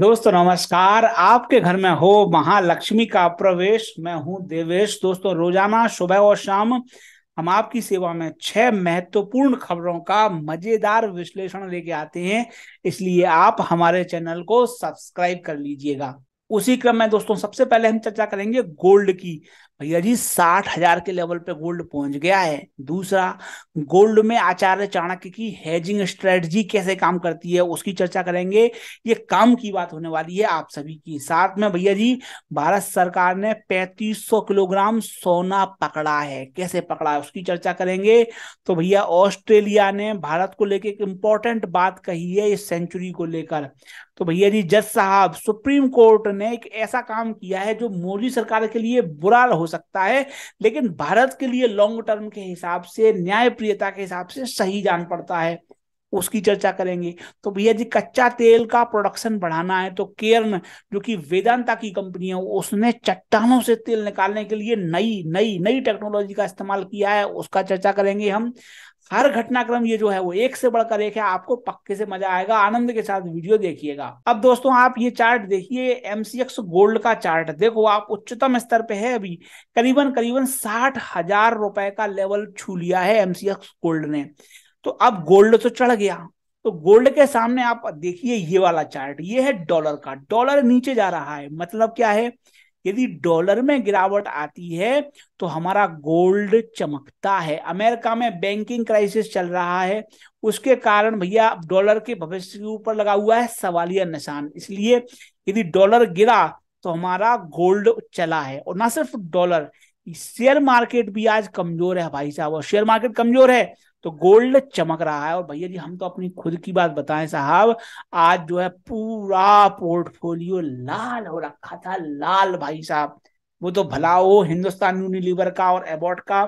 दोस्तों नमस्कार आपके घर में हो महालक्ष्मी का प्रवेश मैं हूं देवेश दोस्तों रोजाना सुबह और शाम हम आपकी सेवा में छह महत्वपूर्ण खबरों का मजेदार विश्लेषण लेके आते हैं इसलिए आप हमारे चैनल को सब्सक्राइब कर लीजिएगा उसी क्रम में दोस्तों सबसे पहले हम चर्चा करेंगे गोल्ड की भैया जी साठ हजार के लेवल पे गोल्ड पहुंच गया है दूसरा गोल्ड में आचार्य चाणक्य की हेजिंग स्ट्रेटजी कैसे काम करती है उसकी चर्चा करेंगे ये काम की बात होने वाली है आप सभी की साथ में भैया जी भारत सरकार ने 3500 किलोग्राम सोना पकड़ा है कैसे पकड़ा है उसकी चर्चा करेंगे तो भैया ऑस्ट्रेलिया ने भारत को लेकर एक इंपॉर्टेंट बात कही है इस सेंचुरी को लेकर तो भैया जी जज साहब सुप्रीम कोर्ट ने एक ऐसा काम किया है जो मोदी सरकार के लिए बुरा हो सकता है लेकिन भारत के लिए लॉन्ग टर्म के हिसाब से न्यायप्रियता के हिसाब से सही जान पड़ता है उसकी चर्चा करेंगे तो भैया जी कच्चा तेल का प्रोडक्शन बढ़ाना है तो केरन जो कि वेदांता की कंपनी है उसने चट्टानों से तेल निकालने के लिए नई नई नई टेक्नोलॉजी का इस्तेमाल किया है उसका चर्चा करेंगे हम हर घटनाक्रम ये जो है वो एक से बढ़कर एक है आपको पक्के से मजा आएगा आनंद के साथ वीडियो देखिएगा अब दोस्तों आप ये चार्ट देखिए एमसीएक्स गोल्ड का चार्ट देखो आप उच्चतम स्तर पे है अभी करीबन करीबन साठ हजार रुपए का लेवल छू लिया है एमसीएक्स गोल्ड ने तो अब गोल्ड तो चढ़ गया तो गोल्ड के सामने आप देखिए ये वाला चार्ट ये है डॉलर का डॉलर नीचे जा रहा है मतलब क्या है यदि डॉलर में गिरावट आती है तो हमारा गोल्ड चमकता है अमेरिका में बैंकिंग क्राइसिस चल रहा है उसके कारण भैया डॉलर के भविष्य के ऊपर लगा हुआ है सवालिया निशान इसलिए यदि डॉलर गिरा तो हमारा गोल्ड चला है और ना सिर्फ डॉलर शेयर मार्केट भी आज कमजोर है भाई साहब और शेयर मार्केट कमजोर है तो गोल्ड चमक रहा है और भैया जी हम तो अपनी खुद की बात बताएं साहब आज जो है पूरा पोर्टफोलियो लाल हो रखा था लाल भाई साहब वो तो भला हो हिंदुस्तान यूनिलीवर का और एबॉट का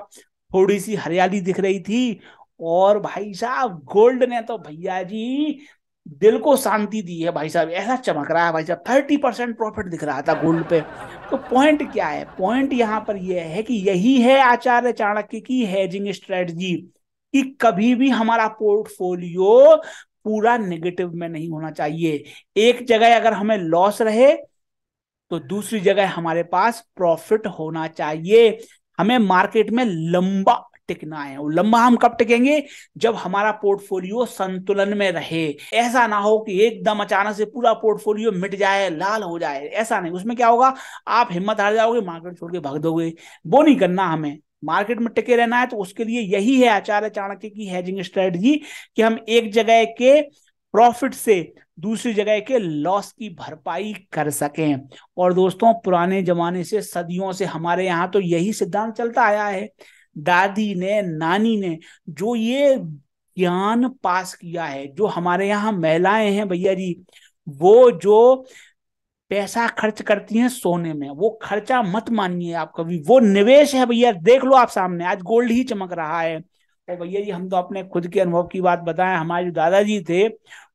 थोड़ी सी हरियाली दिख रही थी और भाई साहब गोल्ड ने तो भैया जी दिल को शांति दी है भाई साहब ऐसा चमक रहा है भाई साहब थर्टी परसेंट प्रॉफिट दिख रहा था गोल्ड पे तो पॉइंट क्या है पॉइंट यहाँ पर यह है कि यही है आचार्य चाणक्य की हैजिंग स्ट्रेटजी कि कभी भी हमारा पोर्टफोलियो पूरा नेगेटिव में नहीं होना चाहिए एक जगह अगर हमें लॉस रहे तो दूसरी जगह हमारे पास प्रॉफिट होना चाहिए हमें मार्केट में लंबा टिकना है वो लंबा हम कब टिकेंगे जब हमारा पोर्टफोलियो संतुलन में रहे ऐसा ना हो कि एकदम अचानक से पूरा पोर्टफोलियो मिट जाए लाल हो जाए ऐसा नहीं उसमें क्या होगा आप हिम्मत हार जाओगे मार्केट छोड़ के भाग दोगे वो नहीं करना हमें मार्केट में टिके रहना है तो उसके लिए यही है आचार्य चाणक्य की हेजिंग स्ट्रेटजी कि हम एक जगह के प्रॉफिट से दूसरी जगह के लॉस की भरपाई कर सकें और दोस्तों पुराने जमाने से सदियों से हमारे यहाँ तो यही सिद्धांत चलता आया है दादी ने नानी ने जो ये ज्ञान पास किया है जो हमारे यहाँ महिलाएं हैं भैया जी वो जो पैसा खर्च करती हैं सोने में वो खर्चा मत मानिए आप कभी वो निवेश है भैया देख लो आप सामने आज गोल्ड ही चमक रहा है तो भैया जी हम तो अपने खुद के अनुभव की बात बताएं हमारे जो दादाजी थे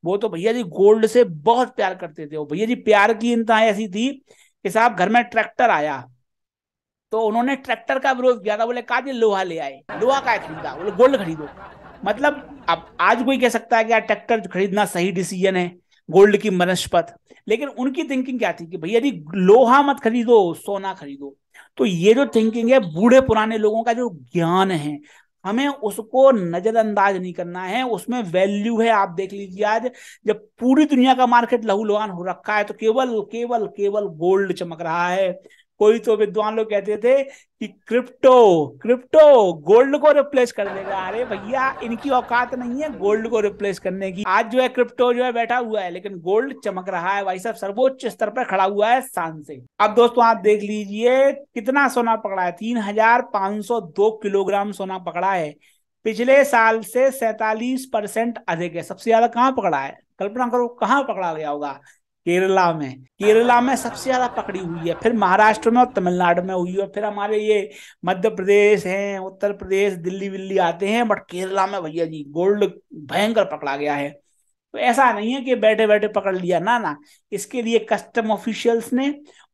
वो तो भैया जी गोल्ड से बहुत प्यार करते थे भैया जी प्यार की इंतहा ऐसी थी कि साहब घर में ट्रैक्टर आया तो उन्होंने ट्रैक्टर का विरोध किया था बोले कहा लोहा ले आए लोहा का खरीदा बोले गोल्ड खरीदो मतलब अब आज कोई कह सकता है कि यार ट्रैक्टर खरीदना सही डिसीजन है गोल्ड की मनस्पत लेकिन उनकी थिंकिंग क्या थी कि भैया यदि लोहा मत खरीदो सोना खरीदो तो ये जो थिंकिंग है बूढ़े पुराने लोगों का जो ज्ञान है हमें उसको नजरअंदाज नहीं करना है उसमें वैल्यू है आप देख लीजिए आज जब पूरी दुनिया का मार्केट लहूलुहान हो रखा है तो केवल केवल केवल गोल्ड चमक रहा है कोई तो विद्वान लोग कहते थे कि क्रिप्टो क्रिप्टो गोल्ड को रिप्लेस कर देगा अरे भैया इनकी औकात नहीं है गोल्ड को रिप्लेस करने की आज जो है क्रिप्टो जो है बैठा हुआ है लेकिन गोल्ड चमक रहा है भाई साहब सर्वोच्च स्तर पर खड़ा हुआ है शान से अब दोस्तों आप देख लीजिए कितना सोना पकड़ा है तीन किलोग्राम सोना पकड़ा है पिछले साल से सैतालीस परसेंट अधिक है सबसे ज्यादा कहाँ पकड़ा है कल्पना करो कहाँ पकड़ा गया होगा केरला में केरला में सबसे ज्यादा पकड़ी हुई है फिर महाराष्ट्र में और तमिलनाडु में हुई है फिर हमारे ये मध्य प्रदेश हैं उत्तर प्रदेश दिल्ली विल्ली आते हैं बट केरला में भैया जी गोल्ड भयंकर पकड़ा गया है तो ऐसा नहीं है कि बैठे बैठे पकड़ लिया ना ना इसके लिए कस्टम ऑफिशियल्स ने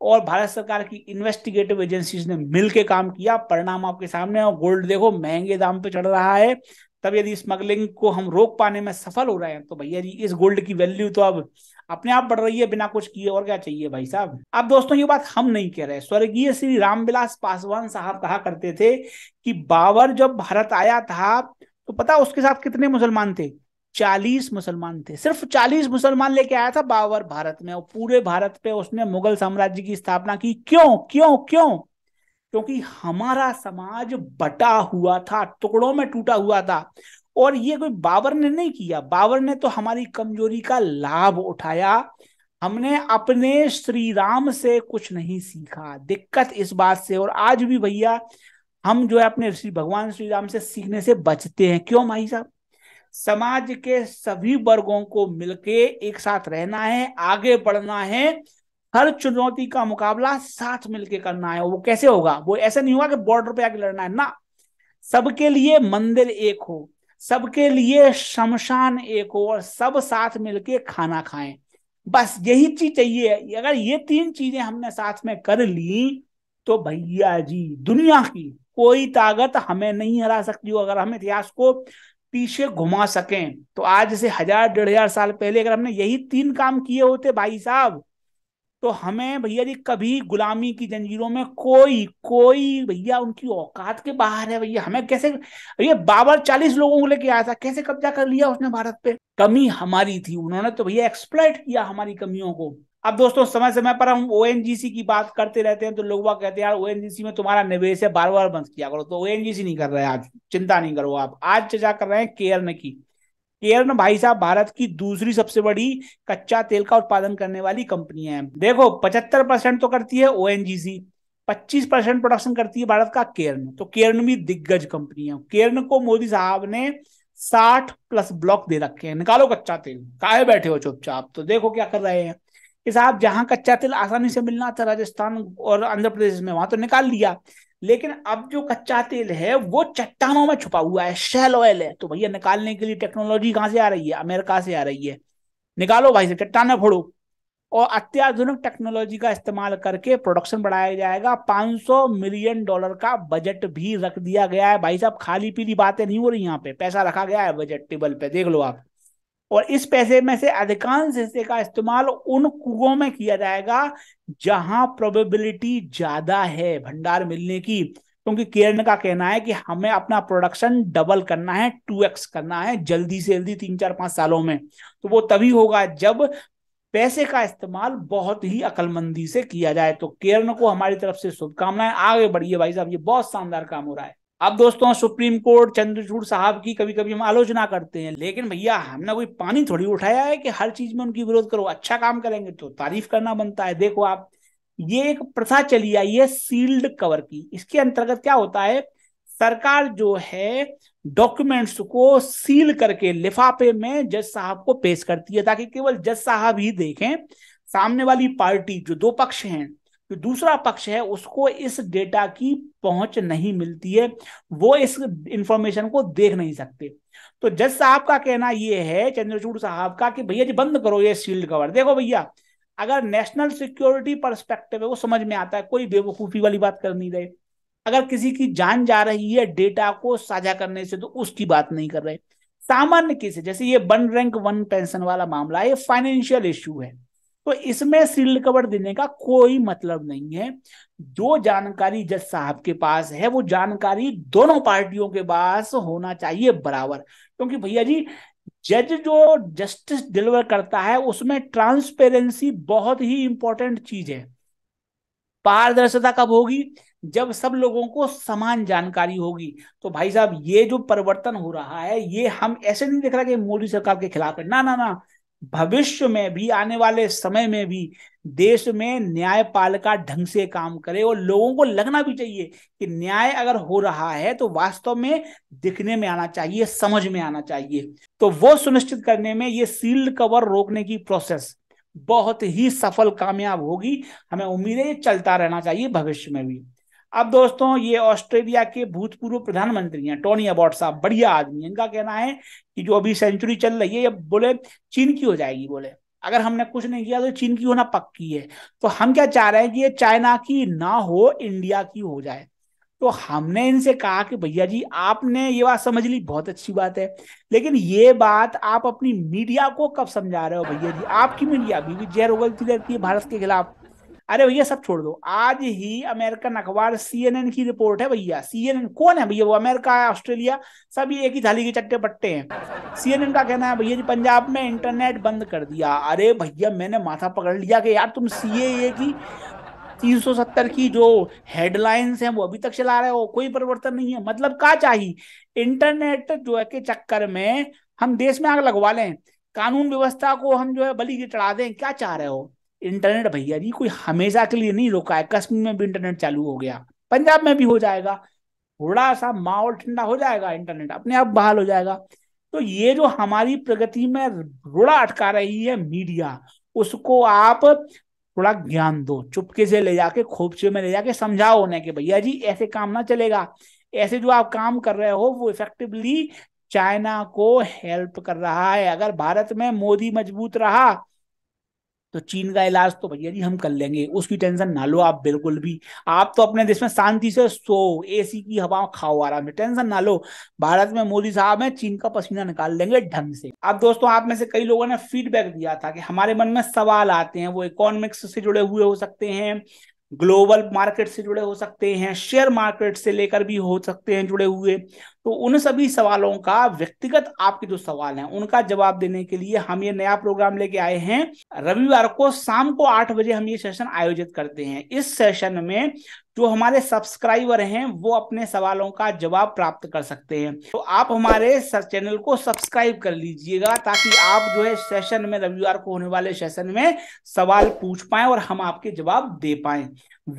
और भारत सरकार की इन्वेस्टिगेटिव एजेंसीज ने मिलकर काम किया परिणाम आपके सामने और गोल्ड देखो महंगे दाम पे चढ़ रहा है तब यदि स्मगलिंग को हम रोक पाने में सफल हो रहे हैं तो भैया जी इस गोल्ड की वैल्यू तो अब अपने आप बढ़ रही है बिना कुछ किए और क्या चाहिए भाई साहब अब दोस्तों ये बात हम नहीं कह रहे स्वर्गीय श्री रामविलास पासवान साहब कहा करते थे कि बाबर जब भारत आया था तो पता उसके साथ कितने मुसलमान थे चालीस मुसलमान थे सिर्फ चालीस मुसलमान लेके आया था बाबर भारत में और पूरे भारत पे उसने मुगल साम्राज्य की स्थापना की क्यों क्यों क्यों क्योंकि हमारा समाज बटा हुआ था टुकड़ों में टूटा हुआ था और ये कोई बाबर ने नहीं किया बाबर ने तो हमारी कमजोरी का लाभ उठाया हमने अपने श्री राम से कुछ नहीं सीखा दिक्कत इस बात से और आज भी भैया हम जो है अपने श्री भगवान श्री राम से सीखने से बचते हैं क्यों भाई साहब समाज के सभी वर्गों को मिलके एक साथ रहना है आगे बढ़ना है हर चुनौती का मुकाबला साथ मिलके करना है वो कैसे होगा वो ऐसा नहीं होगा कि बॉर्डर पे आके लड़ना है ना सबके लिए मंदिर एक हो सबके लिए शमशान एक और सब साथ मिलके खाना खाएं बस यही चीज चाहिए अगर ये तीन चीजें हमने साथ में कर ली तो भैया जी दुनिया की कोई ताकत हमें नहीं हरा सकती हो अगर हम इतिहास को पीछे घुमा सकें तो आज से हजार डेढ़ हजार साल पहले अगर हमने यही तीन काम किए होते भाई साहब तो हमें भैया जी कभी गुलामी की जंजीरों में कोई कोई भैया उनकी औकात के बाहर है भैया हमें कैसे भैया बाबर चालीस लोगों को लेके आया था कैसे कब्जा कर लिया उसने भारत पे कमी हमारी थी उन्होंने तो भैया एक्सप्लाइट किया हमारी कमियों को अब दोस्तों समय समय पर हम ओ की बात करते रहते हैं तो लोग वह कहते हैं यार ओ में तुम्हारा निवेश है बार बार बंद किया करो तो ओ नहीं कर रहे आज चिंता नहीं करो आप आज चर्चा कर रहे हैं केयर में की केरन भाई साहब भारत की दूसरी सबसे बड़ी कच्चा तेल का उत्पादन करने वाली कंपनी है देखो पचहत्तर परसेंट तो करती है ओ पच्चीस परसेंट प्रोडक्शन करती है भारत का केरन तो केरन भी दिग्गज कंपनी है केरन को मोदी साहब ने साठ प्लस ब्लॉक दे रखे हैं निकालो कच्चा तेल काहे बैठे हो चुपचाप तो देखो क्या कर रहे हैं कि साहब जहां कच्चा तेल आसानी से मिलना था राजस्थान और आंध्र प्रदेश में वहां तो निकाल लिया लेकिन अब जो कच्चा तेल है वो चट्टानों में छुपा हुआ है शेल ऑयल है तो भैया निकालने के लिए टेक्नोलॉजी कहाँ से आ रही है अमेरिका से आ रही है निकालो भाई से चट्टान फोड़ो और अत्याधुनिक टेक्नोलॉजी का इस्तेमाल करके प्रोडक्शन बढ़ाया जाएगा 500 मिलियन डॉलर का बजट भी रख दिया गया है भाई साहब खाली पीली बातें नहीं हो रही यहाँ पे पैसा रखा गया है बजट टेबल पे देख लो आप और इस पैसे में से अधिकांश हिस्से का इस्तेमाल उन कुओं में किया जाएगा जहां प्रोबेबिलिटी ज्यादा है भंडार मिलने की क्योंकि केरन का कहना है कि हमें अपना प्रोडक्शन डबल करना है टू एक्स करना है जल्दी से जल्दी तीन चार पांच सालों में तो वो तभी होगा जब पैसे का इस्तेमाल बहुत ही अकलमंदी से किया जाए तो केरन को हमारी तरफ से शुभकामनाएं आगे बढ़िए भाई साहब ये बहुत शानदार काम हो रहा है अब दोस्तों सुप्रीम कोर्ट चंद्रचूड़ साहब की कभी कभी हम आलोचना करते हैं लेकिन भैया हमने कोई पानी थोड़ी उठाया है कि हर चीज में उनकी विरोध करो अच्छा काम करेंगे तो तारीफ करना बनता है देखो आप ये एक प्रथा चली आई है सील्ड कवर की इसके अंतर्गत क्या होता है सरकार जो है डॉक्यूमेंट्स को सील करके लिफाफे में जज साहब को पेश करती है ताकि केवल जज साहब ही देखें सामने वाली पार्टी जो दो पक्ष हैं जो दूसरा पक्ष है उसको इस डेटा की पहुंच नहीं मिलती है वो इस इंफॉर्मेशन को देख नहीं सकते तो जज साहब का कहना यह है चंद्रचूड़ साहब का कि भैया जी बंद करो ये सील्ड कवर देखो भैया अगर नेशनल सिक्योरिटी परस्पेक्टिव है वो समझ में आता है कोई बेवकूफी वाली बात कर नहीं रहे अगर किसी की जान जा रही है डेटा को साझा करने से तो उसकी बात नहीं कर रहे सामान्य केस जैसे ये वन रैंक वन पेंशन वाला मामला ये फाइनेंशियल इश्यू है तो इसमें सील्ड कवर देने का कोई मतलब नहीं है जो जानकारी जज साहब के पास है वो जानकारी दोनों पार्टियों के पास होना चाहिए बराबर क्योंकि भैया जी जज जो जस्टिस डिलीवर करता है उसमें ट्रांसपेरेंसी बहुत ही इंपॉर्टेंट चीज है पारदर्शिता कब होगी जब सब लोगों को समान जानकारी होगी तो भाई साहब ये जो परिवर्तन हो रहा है ये हम ऐसे नहीं देख रहे कि मोदी सरकार के खिलाफ है ना ना ना भविष्य में भी आने वाले समय में भी देश में न्यायपालिका ढंग से काम करे और लोगों को लगना भी चाहिए कि न्याय अगर हो रहा है तो वास्तव में दिखने में आना चाहिए समझ में आना चाहिए तो वो सुनिश्चित करने में ये सील्ड कवर रोकने की प्रोसेस बहुत ही सफल कामयाब होगी हमें उम्मीद है ये चलता रहना चाहिए भविष्य में भी अब दोस्तों ये ऑस्ट्रेलिया के भूतपूर्व प्रधानमंत्री हैं टोनी अबॉट साहब बढ़िया आदमी इनका कहना है कि जो अभी सेंचुरी चल रही है ये बोले चीन की हो जाएगी बोले अगर हमने कुछ नहीं किया तो चीन की होना पक्की है तो हम क्या चाह रहे हैं कि ये चाइना की ना हो इंडिया की हो जाए तो हमने इनसे कहा कि भैया जी आपने ये बात समझ ली बहुत अच्छी बात है लेकिन ये बात आप अपनी मीडिया को कब समझा रहे हो भैया जी आपकी मीडिया अभी भी जहर उगलती रहती है भारत के खिलाफ अरे भैया सब छोड़ दो आज ही अमेरिकन अखबार सीएनएन की रिपोर्ट है भैया सीएनएन कौन है भैया वो अमेरिका है ऑस्ट्रेलिया सब ये एक ही थाली के चट्टे पट्टे हैं सीएनएन का कहना है भैया जी पंजाब में इंटरनेट बंद कर दिया अरे भैया मैंने माथा पकड़ लिया कि यार तुम सी की तीन सौ सत्तर की जो हेडलाइंस हैं वो अभी तक चला रहे हो कोई परिवर्तन नहीं है मतलब का चाहिए इंटरनेट जो है के चक्कर में हम देश में आग लगवा लें कानून व्यवस्था को हम जो है बलि चढ़ा दें क्या चाह रहे हो इंटरनेट भैया जी कोई हमेशा के लिए नहीं रोका है कश्मीर में भी इंटरनेट चालू हो गया पंजाब में भी हो जाएगा थोड़ा सा माहौल ठंडा हो जाएगा इंटरनेट अपने आप बहाल हो जाएगा तो ये जो हमारी प्रगति में रोड़ा अटका रही है मीडिया उसको आप थोड़ा ज्ञान दो चुपके से ले जाके खोपचे में ले जाके समझाओ उन्हें कि भैया जी ऐसे काम ना चलेगा ऐसे जो आप काम कर रहे हो वो इफेक्टिवली चाइना को हेल्प कर रहा है अगर भारत में मोदी मजबूत रहा तो चीन का इलाज तो भैया जी हम कर लेंगे उसकी टेंशन ना लो आप बिल्कुल भी आप तो अपने देश में शांति से सो एसी की हवा खाओ आराम से टेंशन ना लो भारत में मोदी साहब है चीन का पसीना निकाल लेंगे ढंग से अब दोस्तों आप में से कई लोगों ने फीडबैक दिया था कि हमारे मन में सवाल आते हैं वो इकोनॉमिक्स से जुड़े हुए हो सकते हैं ग्लोबल मार्केट से जुड़े हो सकते हैं शेयर मार्केट से लेकर भी हो सकते हैं जुड़े हुए तो उन सभी सवालों का व्यक्तिगत आपके जो सवाल हैं उनका जवाब देने के लिए हम ये नया प्रोग्राम लेके आए हैं रविवार को शाम को आठ बजे हम ये सेशन आयोजित करते हैं इस सेशन में जो हमारे सब्सक्राइबर हैं वो अपने सवालों का जवाब प्राप्त कर सकते हैं तो आप हमारे चैनल को सब्सक्राइब कर लीजिएगा ताकि आप जो है सेशन में रविवार को होने वाले सेशन में सवाल पूछ पाए और हम आपके जवाब दे पाए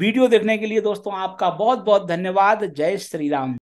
वीडियो देखने के लिए दोस्तों आपका बहुत बहुत धन्यवाद जय श्री राम